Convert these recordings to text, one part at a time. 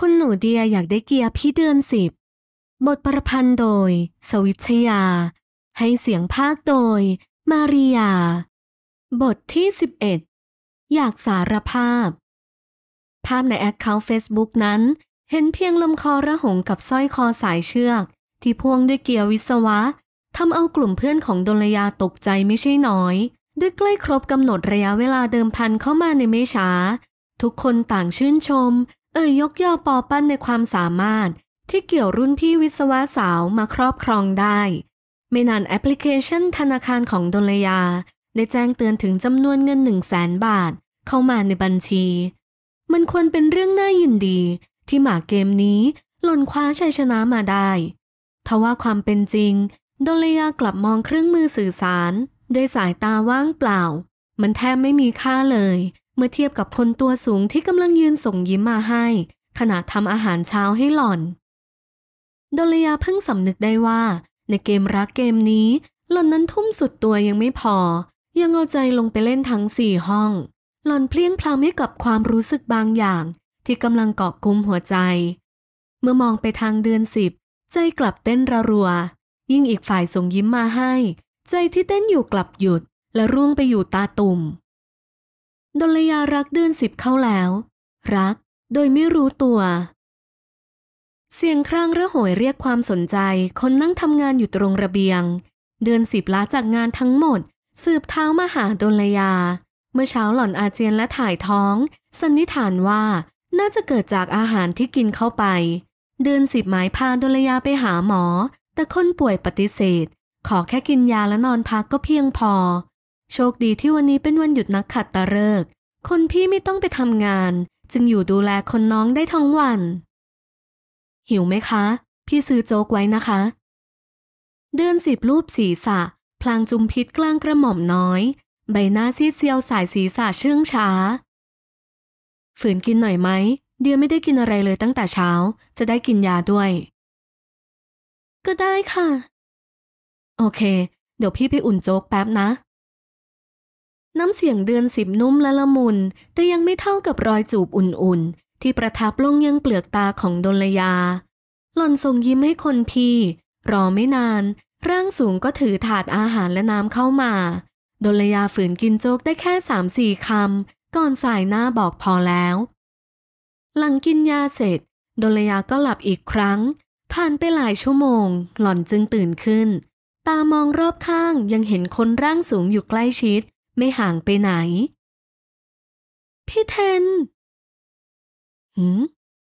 คุณหนูเดียอยากได้เกียร์พี่เดือนสิบ บทประพันธ์โดย สวิชยา ให้เสียงภาคโดย มาริยา บทที่ 11 อยากสารภาพ ภาพในแอคเคาท์เฟซบุ๊กนั้น เห็นเพียงลำคอระหงกับสร้อยคอสายเชือก ที่พ่วงด้วยเกียร์วิศวะทำเอากลุ่มเพื่อนของดลยาตกใจไม่ใช่น้อย ด้วยใกล้ครบกำหนดระยะเวลาเดิมพันเข้ามาในไม่ช้าทุกคนต่างชื่นชมเอ่ยยกย่อปอปั้นในความสามารถ ที่เกี่ยวรุ่นพี่วิศวะสาวมาครอบครองได้ ไม่นานแอปพลิเคชันธนาคารของดลยา ได้แจ้งเตือนถึงจำนวนเงินหนึ่งแสนบาท เข้ามาในบัญชี มันควรเป็นเรื่องน่ายินดี ที่หมากเกมนี้หล่นคว้าชัยชนะมาได้ทว่าความเป็นจริงดลยากลับมองเครื่องมือสื่อสารด้วยสายตาว่างเปล่า มันแทบไม่มีค่าเลยเมื่อเทียบกับคนตัวสูงที่กำลังยืนส่งยิ้มมาให้ ขณะทำอาหารเช้าให้หล่อน ดลยาเพิ่งสำนึกได้ว่า ในเกมรักเกมนี้ หล่อนนั้นทุ่มสุดตัวยังไม่พอ ยังเอาใจลงไปเล่นทั้งสี่ห้อง หล่อนเพลียงพลางให้กับความรู้สึกบางอย่างที่กำลังเกาะกุมหัวใจ เมื่อมองไปทางเดือนสิบใจกลับเต้นระรัว ยิ่งอีกฝ่ายส่งยิ้มมาให้ ใจที่เต้นอยู่กลับหยุดและร่วงไปอยู่ตาตุ่มดลยารักเดือนสิบเข้าแล้ว รักโดยไม่รู้ตัว เสียงครางระโหยเรียกความสนใจคนนั่งทำงานอยู่ตรงระเบียง เดือนสิบลาจากงานทั้งหมด สืบเท้ามาหาดลยา เมื่อเช้าหล่อนอาเจียนและถ่ายท้องสันนิษฐานว่าน่าจะเกิดจากอาหารที่กินเข้าไป เดือนสิบหมายพาดลยาไปหาหมอ แต่คนป่วยปฏิเสธขอแค่กินยาและนอนพักก็เพียงพอโชคดีที่วันนี้เป็นวันหยุดนักขัดตะเลิก คนพี่ไม่ต้องไปทำงาน จึงอยู่ดูแลคนน้องได้ทั้งวัน หิวไหมคะ พี่ซื้อโจ๊กไว้นะคะ เดือนสิบรูปศีรษะ พลางจุมพิษกลางกระหม่อมน้อย ใบหน้าซีดเซียวสายศีรษะเชื่องช้า ฝืนกินหน่อยไหม เดียไม่ได้กินอะไรเลยตั้งแต่เช้า จะได้กินยาด้วย ก็ได้ค่ะ โอเค เดี๋ยวพี่ไปอุ่นโจ๊กแป๊บนะน้ำเสียงเดือนสิบนุ่มและละมุนแต่ยังไม่เท่ากับรอยจูบอุ่นๆ ที่ประทับลงยังเปลือกตาของดลยา หล่อนส่งยิ้มให้คนพี่ รอไม่นาน ร่างสูงก็ถือถาดอาหารและน้ำเข้ามาดลยาฝืนกินโจ๊กได้แค่สามสี่คำ ก่อนสายหน้าบอกพอแล้ว หลังกินยาเสร็จดลยาก็หลับอีกครั้ง ผ่านไปหลายชั่วโมง หล่อนจึงตื่นขึ้น ตามองรอบข้างยังเห็นคนร่างสูงอยู่ใกล้ชิดไม่ห่างไปไหน พี่เทน หืม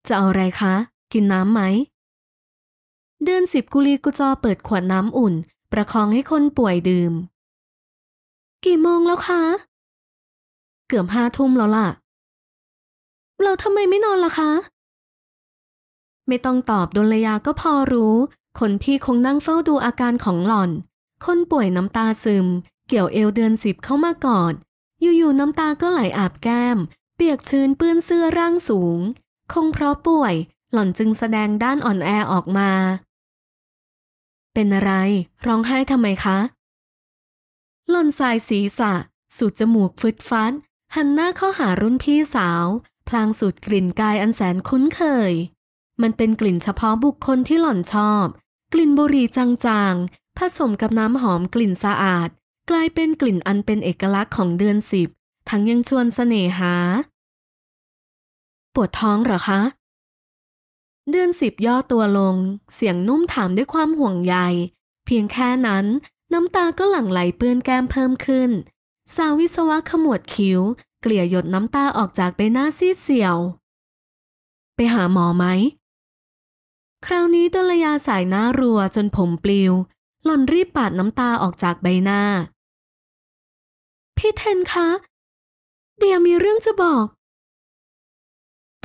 จะเอาอะไรคะ กินน้ำไหม เดือนสิบกุลีกุจอเปิดขวดน้ำอุ่น ประคองให้คนป่วยดื่ม กี่โมงแล้วคะ เกือบห้าทุ่มแล้วล่ะ เราทำไมไม่นอนล่ะคะ ไม่ต้องตอบดลยาก็พอรู้ คนพี่คงนั่งเฝ้าดูอาการของหล่อน คนป่วยน้ำตาซึมเกี่ยวเอวเดือนสิบเข้ามากอดอยู่ๆน้ำตาก็ไหลอาบแก้ม เปียกชื้นเปื้อนเสื้อร่างสูง คงเพราะป่วย หล่อนจึงแสดงด้านอ่อนแอออกมา เป็นอะไร ร้องไห้ทำไมคะ หล่อนสายศีรษะสูดจมูกฟึดฟัดหันหน้าเข้าหารุ่นพี่สาว พลางสูดกลิ่นกายอันแสนคุ้นเคย มันเป็นกลิ่นเฉพาะบุคคลที่หล่อนชอบ กลิ่นบุหรี่จางๆ ผสมกับน้ำหอมกลิ่นสะอาดกลายเป็นกลิ่นอันเป็นเอกลักษณ์ของเดือนสิบ ทั้งยังชวนเสน่หา ปวดท้องเหรอคะ เดือนสิบย่อตัวลง เสียงนุ่มถามด้วยความห่วงใยเพียงแค่นั้นน้ำตาก็หลั่งไหลเปื้อนแก้มเพิ่มขึ้น สาวิศวะขมวดคิ้ว เกลี่ยหยดน้ำตาออกจากใบหน้าซีดเสียว ไปหาหมอไหมคราวนี้ดลยาสายหน้ารัวจนผมปลิวหล่นรีบปาดน้ำตาออกจากใบหน้าพี่เทนคะ เดียมีเรื่องจะบอก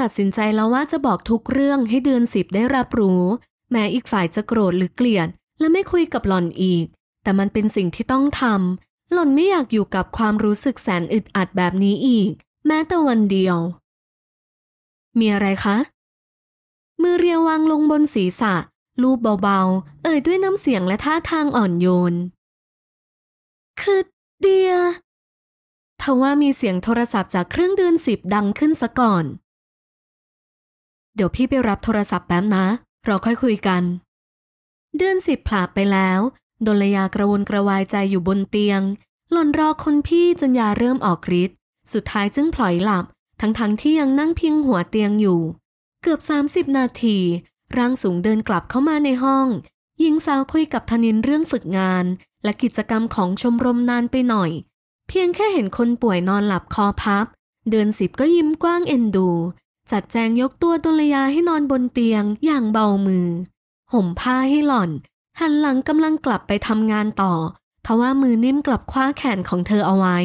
ตัดสินใจแล้วว่าจะบอกทุกเรื่องให้เดือนสิบได้รับรู้ แม้อีกฝ่ายจะโกรธหรือเกลียด และไม่คุยกับหล่อนอีก แต่มันเป็นสิ่งที่ต้องทำหล่อนไม่อยากอยู่กับความรู้สึกแสนอึดอัดแบบนี้อีก แม้แต่วันเดียว มีอะไรคะ มือเรียววางลงบนศีรษะลูบเบาๆ เอ่ยด้วยน้ำเสียงและท่าทางอ่อนโยน คือ เดียทว่ามีเสียงโทรศัพท์จากเครื่องดื่นสิบดังขึ้นซะก่อน เดี๋ยวพี่ไปรับโทรศัพท์แป๊บนะ เราค่อยคุยกัน เดือนสิบผลาไปแล้วดลยากระวนกระวายใจอยู่บนเตียง หล่นรอคนพี่จนยาเริ่มออกฤทธิ์ สุดท้ายจึงพลอยหลับ ทั้งๆทที่ยังนั่งพิงหัวเตียงอยู่ เกือบ 30 นาที ร่างสูงเดินกลับเข้ามาในห้องหญิงสาวคุยกับธนินเรื่องฝึกงาน และกิจกรรมของชมรมนานไปหน่อยเพียงแค่เห็นคนป่วยนอนหลับคอพับ เดินสิบก็ยิ้มกว้างเอ็นดู จัดแจงยกตัวตุลยาให้นอนบนเตียง อย่างเบามือห่มผ้าให้หล่อน หันหลังกำลังกลับไปทำงานต่อทว่ามือนิ่มกลับคว้าแขนของเธอเอาไว้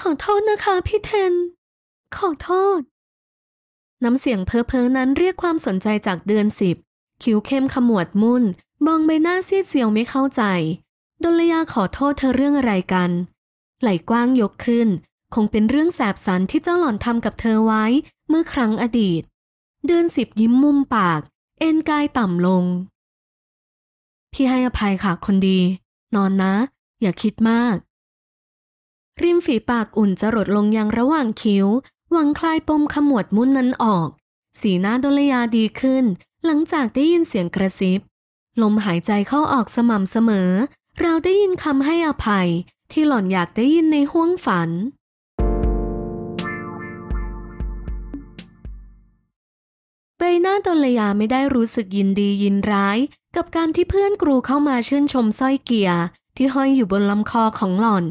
ขอโทษนะคะพี่เทน ขอโทษน้ำเสียงเพ้อเพ้อนั้นเรียกความสนใจจากเดือนสิบคิ้วเข้มขมวดมุ่น มองใบหน้าซีดเซียวไม่เข้าใจดลยาขอโทษเธอเรื่องอะไรกัน ไหลกว้างยกขึ้น คงเป็นเรื่องแสบสันที่เจ้าหล่อนทำกับเธอไว้เมื่อครั้งอดีต เดือนสิบยิ้มมุมปาก เอ็นกายต่ำลง พี่ให้อภัยค่ะคนดี นอนนะ อย่าคิดมาก ริมฝีปากอุ่นจะรดลงยังระหว่างคิ้ว หวังคลายปมขมวดมุ่นนั้นออก สีหน้าดลยาดีขึ้น หลังจากได้ยินเสียงกระซิบ ลมหายใจเข้าออกสม่ำเสมอเราได้ยินคำให้อภัยที่หล่อนอยากได้ยินในห้วงฝันใบหน้าตนลยาไม่ได้รู้สึกยินดียินร้าย กับการที่เพื่อนครูเข้ามาชื่นชมสร้อยเกียร์ที่ห้อยอยู่บนลำคอของหล่อน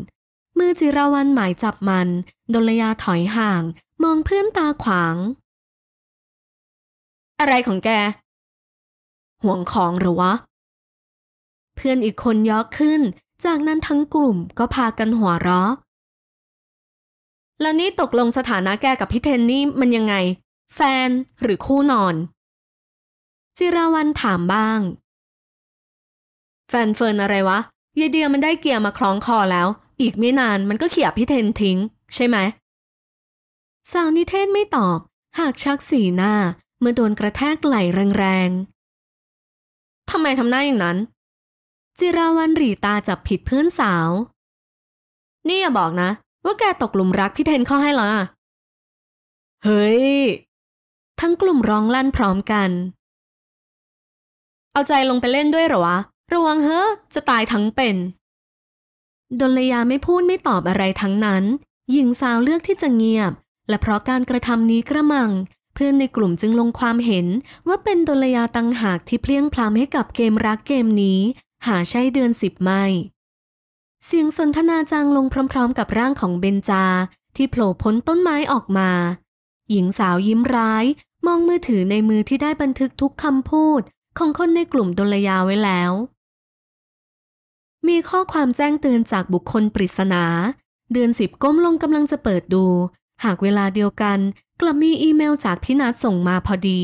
มือจิรวันหมายจับมัน ดลยาถอยห่าง มองเพื่อนตาขวาง อะไรของแก ห่วงของหรือวะเพื่อนอีกคนยออขึ้น จากนั้นทั้งกลุ่มก็พากันหัวเราะ แล้วนี่ตกลงสถานะแกกับพี่เทนนี่มันยังไง แฟนหรือคู่นอน จิราวันถามบ้าง แฟนเฟิร์นอะไรวะยายเดียมันได้เกียร์มาคล้องคอแล้ว อีกไม่นานมันก็เขี่ยพี่เทนทิ้ง ใช่ไหม สาวนิเทศไม่ตอบ หากชักสีหน้า เมื่อโดนกระแทกไหลแรงๆทำไมทำหน้าอย่างนั้นจิราวันหรีตาจับผิดเพื่อนสาว นี่อย่าบอกนะ ว่าแกตกหลุมรักพี่เทนเข้าให้แล้ว่ะเฮ้ย ทั้งกลุ่มร้องลั่นพร้อมกัน เอาใจลงไปเล่นด้วยหรอวะระวังเฮ้อจะตายทั้งเป็น ดนลยาไม่พูดไม่ตอบอะไรทั้งนั้นหญิงสาวเลือกที่จะเงียบ และเพราะการกระทำนี้กระมังเพื่อนในกลุ่มจึงลงความเห็นว่าเป็นดนลยาตังหากที่เพลี้ยงพล้ำให้กับเกมรักเกมนี้หาใช้เดือนสิบไม่เสียงสนทนาจางลงพร้อมๆกับร่างของเบนจาที่โผล่พ้นต้นไม้ออกมา หญิงสาวยิ้มร้าย มองมือถือในมือที่ได้บันทึกทุกคำพูด ของคนในกลุ่มดลยาไว้แล้ว มีข้อความแจ้งเตือนจากบุคคลปริศนา เดือนสิบก้มลงกำลังจะเปิดดู หากเวลาเดียวกัน กลับมีอีเมลจากพี่นัทส่งมาพอดี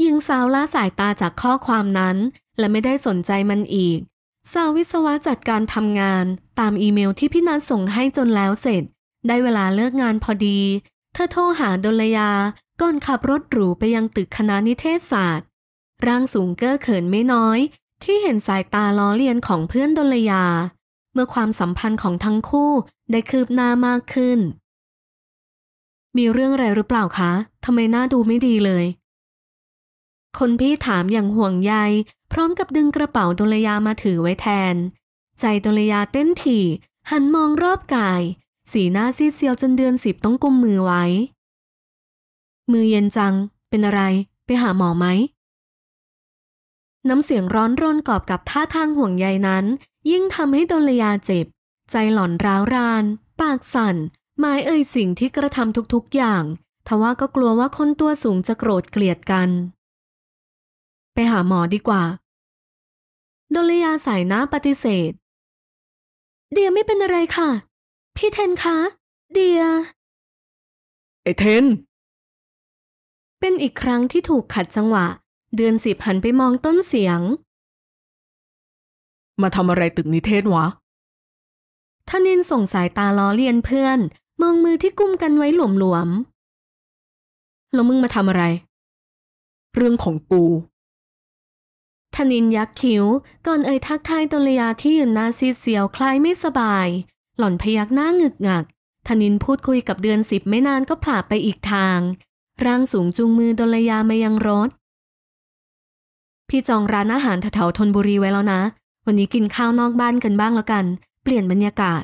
หญิงสาวละสายตาจากข้อความนั้นและไม่ได้สนใจมันอีก สาววิศวะจัดการทำงาน ตามอีเมลที่พี่นัทส่งให้จนแล้วเสร็จ ได้เวลาเลิกงานพอดีเธอโทรหาดลยา ก่อนขับรถหรูไปยังตึกคณะนิเทศศาสตร์ ร่างสูงเก้อเขินไม่น้อย ที่เห็นสายตาล้อเลียนของเพื่อนดลยา เมื่อความสัมพันธ์ของทั้งคู่ได้คืบหน้ามากขึ้น มีเรื่องอะไรหรือเปล่าคะทำไมหน้าดูไม่ดีเลยคนพี่ถามอย่างห่วงใยพร้อมกับดึงกระเป๋าตุลยามาถือไว้แทน ใจตุลยาเต้นถี่หันมองรอบกาย สีหน้าซีดเซียวจนเดือนสิบต้องกุมมือไว้ มือเย็นจังเป็นอะไร ไปหาหมอไหมน้ำเสียงร้อนรนกอบกับท่าทางห่วงใยนั้น ยิ่งทำให้ดลยาเจ็บ ใจหล่อนร้าวราน ปากสั่นหมายเอ่ยสิ่งที่กระทำทุก ๆอย่าง ทว่าก็กลัวว่าคนตัวสูงจะโกรธเกลียดกันไปหาหมอดีกว่า ดลยาสายหน้าปฏิเสธ เดียไม่เป็นอะไรค่ะ พี่เทนคะ เดียไอเทน เป็นอีกครั้งที่ถูกขัดจังหวะ เดือนสิบหันไปมองต้นเสียง มาทำอะไรตึกนิเทศวะานินส่งสายตาล้อเลียนเพื่อน มองมือที่กุมกันไว้หลวมๆแล้วมึงมาทำอะไร เรื่องของกูธนินยักคิ้วก่อนเอ่ยทักทายตุลยาที่ยืนหน้าซีเสียวคล้ายไม่สบาย หล่อนพยักหน้าหงึกหงักธนินพูดคุยกับเดือนสิบไม่นานก็ผลาไปอีกทางร่างสูงจูงมือดุลยามายังรถ พี่จองร้านอาหารแถวๆธนบุรีไว้แล้วนะวันนี้กินข้าวนอกบ้านกันบ้างแล้วกัน เปลี่ยนบรรยากาศ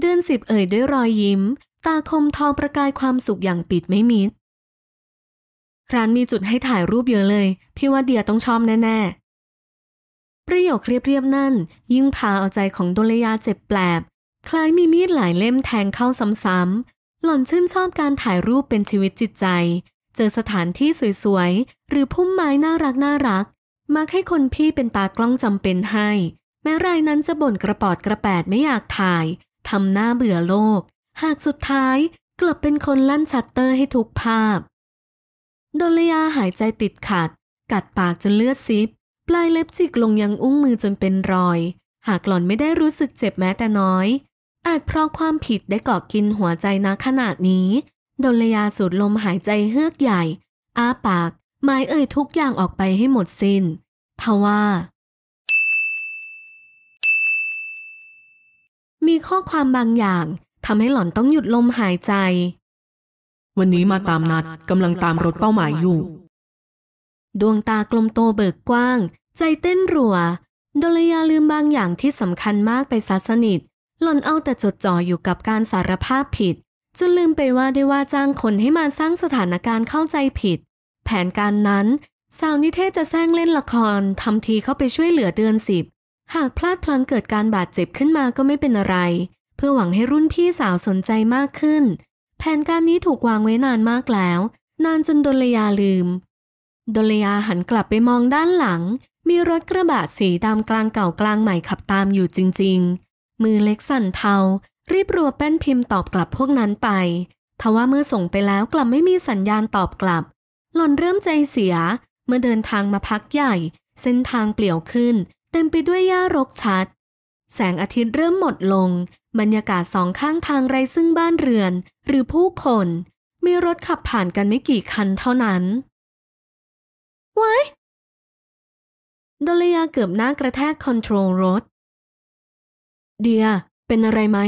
เดือนสิบเอ่ยด้วยรอยยิ้ม ตาคมทองประกายความสุขอย่างปิดไม่มิดร้านมีจุดให้ถ่ายรูปเยอะเลย พี่ว่าเดียต้องชอบแน่ ๆ ประโยคเรียบ ๆ นั่นยิ่งพาเอาใจของดลยาเจ็บแปลบ คล้ายมีมีดหลายเล่มแทงเข้าซ้ำ ๆ หล่อนชื่นชอบการถ่ายรูปเป็นชีวิตจิตใจ เจอสถานที่สวย ๆ หรือพุ่มไม้น่ารักน่ารักมักให้คนพี่เป็นตากล้องจำเป็นให้ แม้รายนั้นจะบ่นกระปอดกระแปดไม่อยากถ่ายทำหน้าเบื่อโลก หากสุดท้าย กลับเป็นคนลั่นชัตเตอร์ให้ทุกภาพดลยาหายใจติดขัด กัดปากจนเลือดซิบ ปลายเล็บจิกลงยังอุ้งมือจนเป็นรอย หากหล่อนไม่ได้รู้สึกเจ็บแม้แต่น้อย อาจเพราะความผิดได้เกาะกินหัวใจนาขนาดนี้ ดลยาสูดลมหายใจเฮือกใหญ่ อ้าปาก หมายเอ่ยทุกอย่างออกไปให้หมดสิน้น ทว่า มีข้อความบางอย่างทำให้หล่อนต้องหยุดลมหายใจวันนี้มาตามนัด กำลังตามรถเป้าหมายอยู่ ดวงตากลมโตเบิกกว้าง ใจเต้นรัว ดลยาลืมบางอย่างที่สำคัญมากไปซะสนิทหล่นเอาแต่จดจ่ออยู่กับการสารภาพผิด จนลืมไปว่าได้ว่าจ้างคนให้มาสร้างสถานการณ์เข้าใจผิด แผนการนั้น สาวนิเทศจะแซงเล่นละครทำทีเข้าไปช่วยเหลือเดือนสิบ หากพลาดพลั้งเกิดการบาดเจ็บขึ้นมาก็ไม่เป็นอะไร เพื่อหวังให้รุ่นพี่สาวสนใจมากขึ้นแผนการนี้ถูกวางไว้นานมากแล้ว นานจนดลยาลืม ดลยาหันกลับไปมองด้านหลัง มีรถกระบะสีดำกลางเก่ากลางใหม่ขับตามอยู่จริง ๆ มือเล็กสั่นเทารีบรัวแป้นพิมพ์ตอบกลับพวกนั้นไป ทว่าเมื่อส่งไปแล้วกลับไม่มีสัญญาณตอบกลับ หล่อนเริ่มใจเสียเมื่อเดินทางมาพักใหญ่ เส้นทางเปลี่ยวขึ้น เต็มไปด้วยหญ้ารกชัด แสงอาทิตย์เริ่มหมดลงบรรยากาศสองข้างทางไรซึ่งบ้านเรือน หรือผู้คนมีรถขับผ่านกันไม่กี่คันเท่านั้นว้ายดลยาเกือบหน้ากระแทกคอนโทรลรถ เดียเป็นอะไรไหม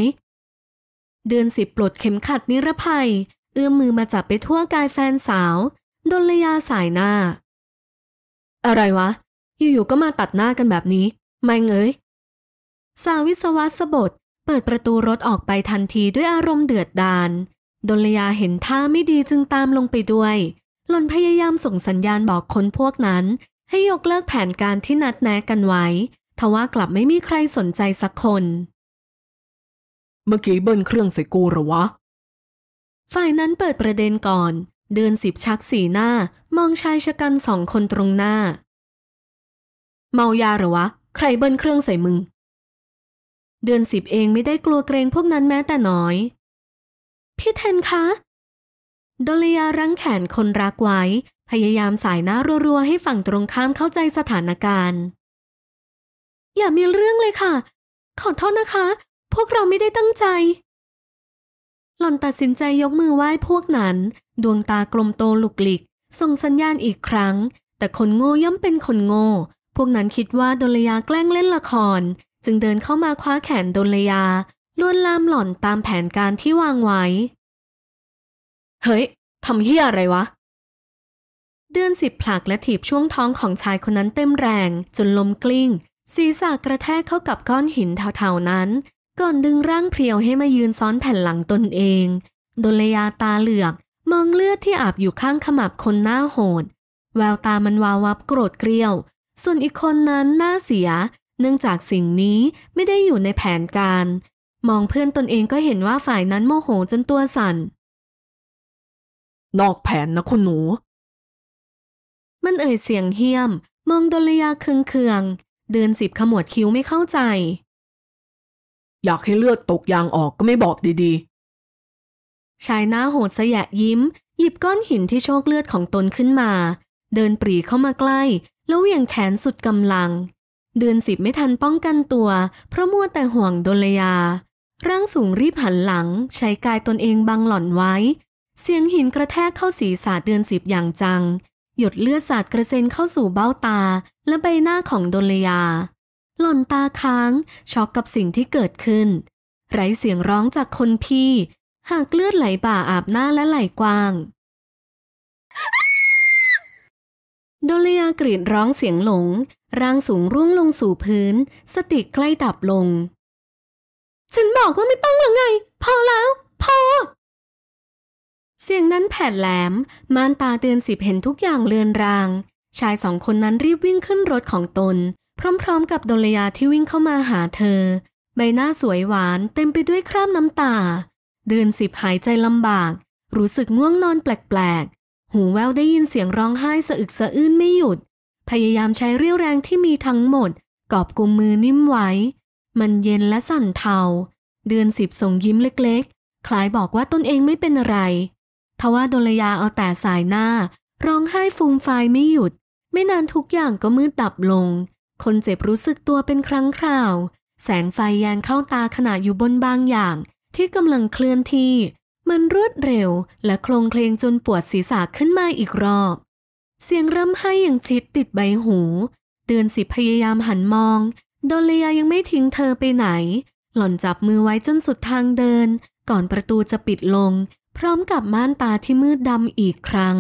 เดือนสิบปลดเข็มขัดนิรภัย เอื้อมมือมาจับไปทั่วกายแฟนสาว ดลยาสายหน้า อะไรวะ อยู่ๆก็มาตัดหน้ากันแบบนี้ ไม่เงยสาวิศวะสบดเปิดประตูรถออกไปทันทีด้วยอารมณ์เดือดดาลดลยาเห็นท่าไม่ดีจึงตามลงไปด้วย หล่นพยายามส่งสัญญาณบอกคนพวกนั้น ให้ยกเลิกแผนการที่นัดแนะกันไว้ทว่ากลับไม่มีใครสนใจสักคน เมื่อกี้เบิ้ลเครื่องใส่กูหรอวะ ฝ่ายนั้นเปิดประเด็นก่อน เดินสิบชักสีหน้ามองชายชะกันสองคนตรงหน้า เมายาหรอวะใครเบิ้ลเครื่องใส่มึงเดือนสิบเองไม่ได้กลัวเกรงพวกนั้นแม้แต่น้อย พี่เทนคะ ดลยารั้งแขนคนรักไว้ พยายามสายหน้ารัวๆ ให้ฝั่งตรงข้ามเข้าใจสถานการณ์ อย่ามีเรื่องเลยค่ะ ขอโทษนะคะ พวกเราไม่ได้ตั้งใจ หล่อนตัดสินใจยกมือไหว้พวกนั้น ดวงตากลมโตหลุกหลิก ส่งสัญญาณอีกครั้ง แต่คนโง่ย่อมเป็นคนโง่ พวกนั้นคิดว่าดลยาแกล้งเล่นละครจึงเดินเข้ามาคว้าแขนดนลยาลวนลามหล่อนตามแผนการที่วางไว้ เฮ้ยทำเฮียอะไรวะ เดือนสิบผลักและถีบช่วงท้องของชายคนนั้นเต็มแรง จนลมกลิ้ง ศีรษะกระแทกเข้ากับก้อนหินเท่าๆนั้น ก่อนดึงร่างเพียวให้มายืนซ้อนแผ่นหลังตนเองดนลยาตาเหลือกมองเลือดที่อาบอยู่ข้างขมับคนหน้าโหด แววตามันวาววับโกรธเกรียวส่วนอีกคนนั้นหน้าเสียเนื่องจากสิ่งนี้ไม่ได้อยู่ในแผนการ มองเพื่อนตนเองก็เห็นว่าฝ่ายนั้นโมโหจนตัวสัน่น นอกแผนนะคุณหนู มันเอ่ยเสียงเฮี้ยม มองดลยาเคืองๆเดือนสิบขมวดคิ้วไม่เข้าใจ อยากให้เลือดตกยางออกก็ไม่บอกดีๆ ชายหน้าโหดสยะยิ้ม หยิบก้อนหินที่โชคเลือดของตนขึ้นมา เดินปรีเข้ามาใกล้ แล้วเหวี่ยงแขนสุดกำลังเดือนสิบไม่ทันป้องกันตัวเพราะมัวแต่ห่วงดลยา ร่างสูงรีบหันหลัง ใช้กายตนเองบังหล่อนไว้ เสียงหินกระแทกเข้าศีรษะเดือนสิบอย่างจัง หยดเลือดสาดกระเซ็นเข้าสู่เบ้าตาและใบหน้าของดลยา หล่อนตาค้างช็อกกับสิ่งที่เกิดขึ้น ไร้เสียงร้องจากคนพี่หากเลือดไหลบ่าอาบหน้าและไหลกว้างดลียกรีดร้องเสียงหลงร่างสูงร่วงลงสู่พื้น สติใกล้ดับลง ฉันบอกว่าไม่ต้องแล้วไง พอแล้ว พอ เสียงนั้นแผดแหลมม่านตาเตือนสิบเห็นทุกอย่างเลือนราง ชายสองคนนั้นรีบวิ่งขึ้นรถของตน พร้อมๆ กับดลยาที่วิ่งเข้ามาหาเธอ ใบหน้าสวยหวานเต็มไปด้วยคราบน้ำตา เดือนสิบหายใจลำบาก รู้สึกง่วงนอนแปลกหูแววได้ยินเสียงร้องไห้สะอึกสะอื้นไม่หยุด พยายามใช้เรี่ยวแรงที่มีทั้งหมด กอบกุมมือนิ่มไว้ มันเย็นและสั่นเทา เดือนสิบส่งยิ้มเล็กๆ คล้ายบอกว่าตนเองไม่เป็นอะไร ทว่าดลยาเอาแต่สายหน้า ร้องไห้ฟูมฟายไม่หยุด ไม่นานทุกอย่างก็มืดดับลง คนเจ็บรู้สึกตัวเป็นครั้งคราว แสงไฟแยงเข้าตาขณะอยู่บนบางอย่างที่กำลังเคลื่อนที่มันรวดเร็วและโคลงเคลงจนปวดศีรษะขึ้นมาอีกรอบ เสียงร่ำไห้อย่างชิดติดใบหู เดือนสิพยายามหันมอง โดนเลียยังไม่ทิ้งเธอไปไหน หล่อนจับมือไว้จนสุดทางเดิน ก่อนประตูจะปิดลง พร้อมกับม่านตาที่มืดดำอีกครั้ง